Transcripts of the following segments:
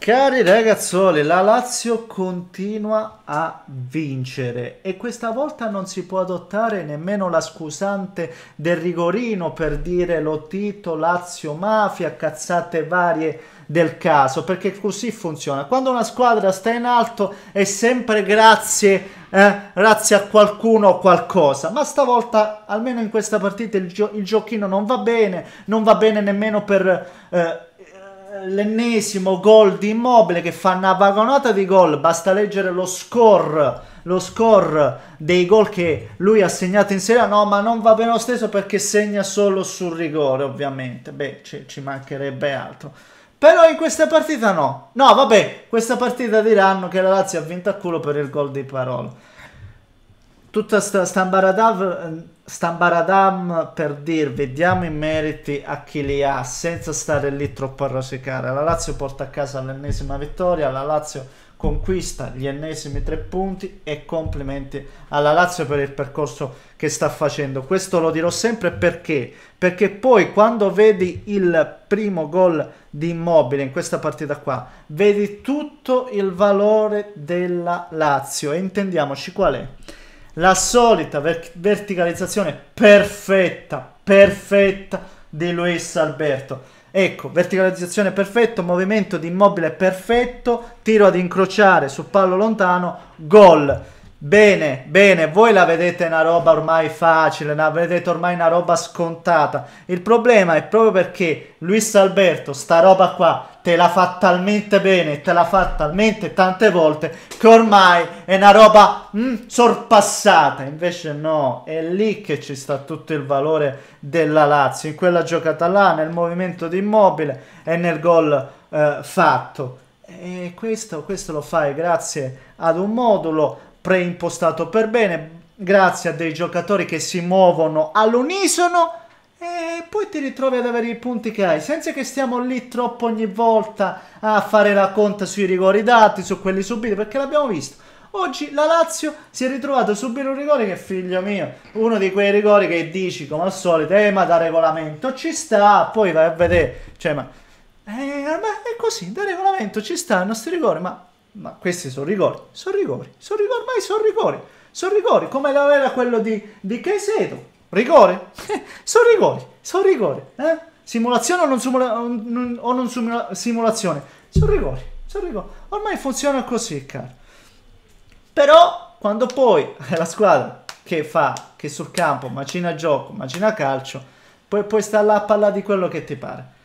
Cari ragazzoli, la Lazio continua a vincere e questa volta non si può adottare nemmeno la scusante del rigorino per dire lo tito Lazio, Mafia, cazzate varie del caso, perché così funziona. Quando una squadra sta in alto è sempre grazie, eh, grazie a qualcuno o qualcosa, ma stavolta, almeno in questa partita, il, gio il, giochino non va bene, non va bene nemmeno per... Eh, l'ennesimo gol di Immobile che fa una vagonata di gol, basta leggere lo score, lo score dei gol che lui ha segnato in Serie A, no ma non va bene lo stesso perché segna solo sul rigore ovviamente, beh ci, ci mancherebbe altro. Però in questa partita no, no vabbè, questa partita diranno che la Lazio ha vinto a culo per il gol di Parolo. Tutta sta, sta Stambaradam per dir vediamo i meriti a chi li ha senza stare lì troppo a rosicare. La Lazio porta a casa l'ennesima vittoria, la Lazio conquista gli ennesimi tre punti e complimenti alla Lazio per il percorso che sta facendo. Questo lo dirò sempre perché, perché poi quando vedi il primo gol di Immobile in questa partita qua, vedi tutto il valore della Lazio e intendiamoci qual è la solita ver verticalizzazione perfetta, perfetta di Luis Alberto. Ecco, verticalizzazione perfetta, movimento di immobile perfetto, tiro ad incrociare su pallo lontano, gol. Bene, bene, voi la vedete una roba ormai facile, la vedete ormai una roba scontata. Il problema è proprio perché Luis Alberto, sta roba qua, te la fa talmente bene, te la fa talmente tante volte che ormai è una roba mm, sorpassata. Invece no, è lì che ci sta tutto il valore della Lazio, in quella giocata là, nel movimento di immobile e nel gol eh, fatto. E questo, questo lo fai grazie ad un modulo preimpostato per bene, grazie a dei giocatori che si muovono all'unisono e poi ti ritrovi ad avere i punti che hai, senza che stiamo lì troppo ogni volta a fare la conta sui rigori dati, su quelli subiti, perché l'abbiamo visto. Oggi la Lazio si è ritrovata a subire un rigore che, figlio mio, uno di quei rigori che dici, come al solito, eh, ma da regolamento ci sta, poi vai a vedere, cioè, ma... Eh, ma è così, da regolamento ci stanno sti rigori, ma, ma questi sono rigori, sono rigori, sono rigori, ma sono rigori, sono rigori, come la era quello di, di Caicedo, Rigore? sono rigori, sono rigori. Eh? Simulazione o non, simula- o non simula- simulazione? Sono rigori, sono rigori. Ormai funziona così, caro. Però quando poi è la squadra che fa, che sul campo macina gioco, macina calcio, poi puoi stare là a parlare di quello che ti pare.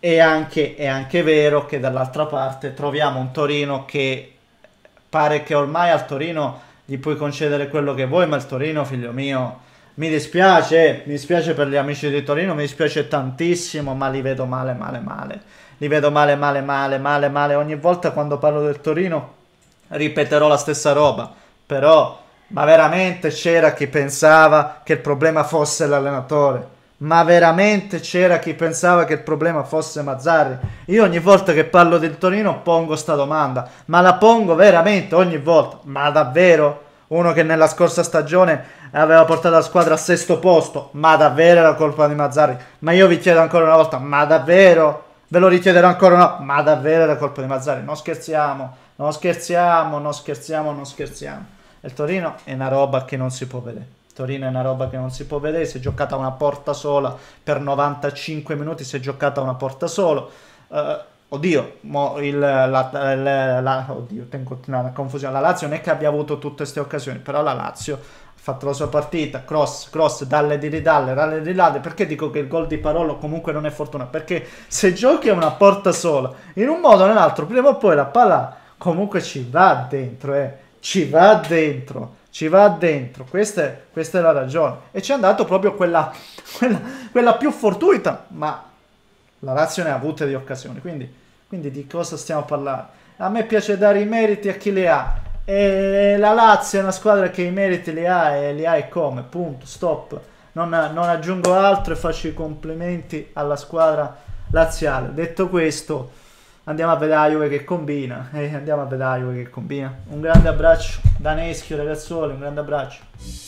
E anche, è anche vero che dall'altra parte troviamo un Torino che pare che ormai al Torino gli puoi concedere quello che vuoi, ma il Torino, figlio mio, mi dispiace, mi dispiace per gli amici di Torino, mi dispiace tantissimo, ma li vedo male, male, male. Li vedo male, male, male, male, male. Ogni volta quando parlo del Torino ripeterò la stessa roba. Però, ma veramente c'era chi pensava che il problema fosse l'allenatore. Ma veramente c'era chi pensava che il problema fosse Mazzarri? Io ogni volta che parlo del Torino pongo questa domanda, ma la pongo veramente ogni volta. Ma davvero? uno che nella scorsa stagione aveva portato la squadra a sesto posto, ma davvero era colpa di Mazzari? Ma io vi chiedo ancora una volta, ma davvero? Ve lo richiederò ancora una volta, ma davvero era colpa di Mazzari? Non scherziamo, non scherziamo, non scherziamo, non scherziamo. Il Torino è una roba che non si può vedere. Torino è una roba che non si può vedere, si è giocata una porta sola per 95 minuti, si è giocata una porta solo. Uh, Oddio, il, la, la, la, oddio, tengo continuare confusione. La Lazio non è che abbia avuto tutte queste occasioni, però la Lazio ha fatto la sua partita, cross, cross, dalle di ridalle, dalle di ridalle. Perché dico che il gol di Parolo comunque non è fortuna? Perché se giochi a una porta sola, in un modo o nell'altro, prima o poi la palla comunque ci va dentro, eh. Ci va dentro ci va dentro. Questa è, questa è, la ragione. E ci è andato proprio quella, quella, quella più fortuita, ma la Lazio ne ha avute di occasioni, quindi, quindi di cosa stiamo parlando? A me piace dare i meriti a chi le ha. E la Lazio è una squadra che i meriti li ha e li ha e come, punto, stop. Non, non aggiungo altro e faccio i complimenti alla squadra laziale. Detto questo, andiamo a vedere la Juve che combina. Eh, andiamo a vedere la Juve che combina. Un grande abbraccio da Neschio, ragazzuoli, un grande abbraccio.